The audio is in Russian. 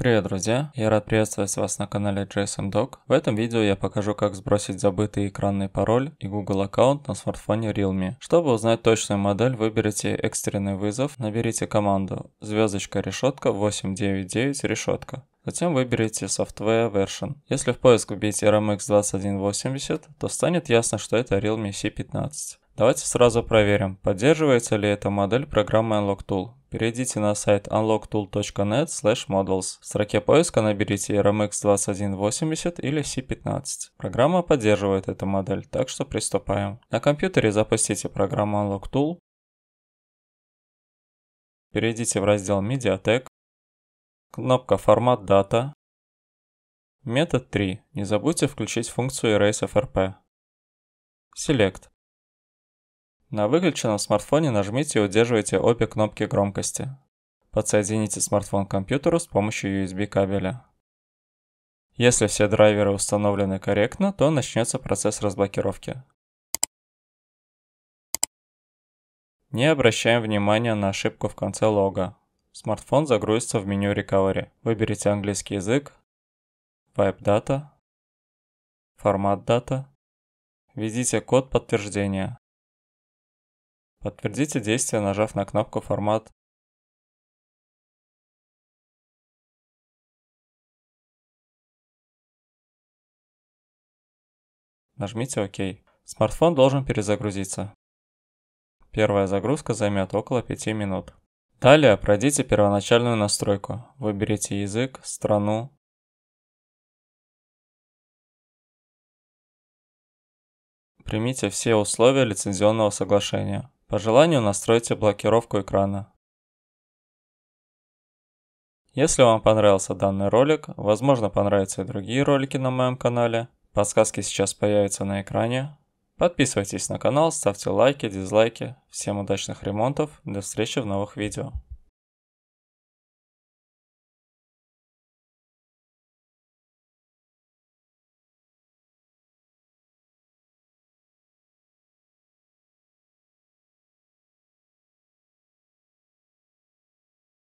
Привет, друзья! Я рад приветствовать вас на канале Jason Doc. В этом видео я покажу, как сбросить забытый экранный пароль и Google аккаунт на смартфоне Realme. Чтобы узнать точную модель, выберите экстренный вызов, наберите команду звездочка решетка 899 решетка. Затем выберите Software Version. Если в поиск вбить RMX 2180, то станет ясно, что это Realme C15. Давайте сразу проверим, поддерживается ли эта модель программы Tool. Перейдите на сайт unlocktool.net slash models. В строке поиска наберите RMX 2180 или C15. Программа поддерживает эту модель, так что приступаем. На компьютере запустите программу Unlock Tool. Перейдите в раздел Mediatek. Кнопка «Формат дата». Метод 3. Не забудьте включить функцию erase FRP. Select. На выключенном смартфоне нажмите и удерживайте обе кнопки громкости. Подсоедините смартфон к компьютеру с помощью USB кабеля. Если все драйверы установлены корректно, то начнется процесс разблокировки. Не обращаем внимания на ошибку в конце лога. Смартфон загрузится в меню Recovery. Выберите английский язык, Vibe Data, формат data, Введите код подтверждения. Подтвердите действие, нажав на кнопку «Формат». Нажмите «Ок». Смартфон должен перезагрузиться. Первая загрузка займет около 5 минут. Далее пройдите первоначальную настройку. Выберите язык, страну, примите все условия лицензионного соглашения. По желанию настройте блокировку экрана. Если вам понравился данный ролик, возможно понравятся и другие ролики на моем канале. Подсказки сейчас появятся на экране. Подписывайтесь на канал, ставьте лайки, дизлайки. Всем удачных ремонтов, до встречи в новых видео.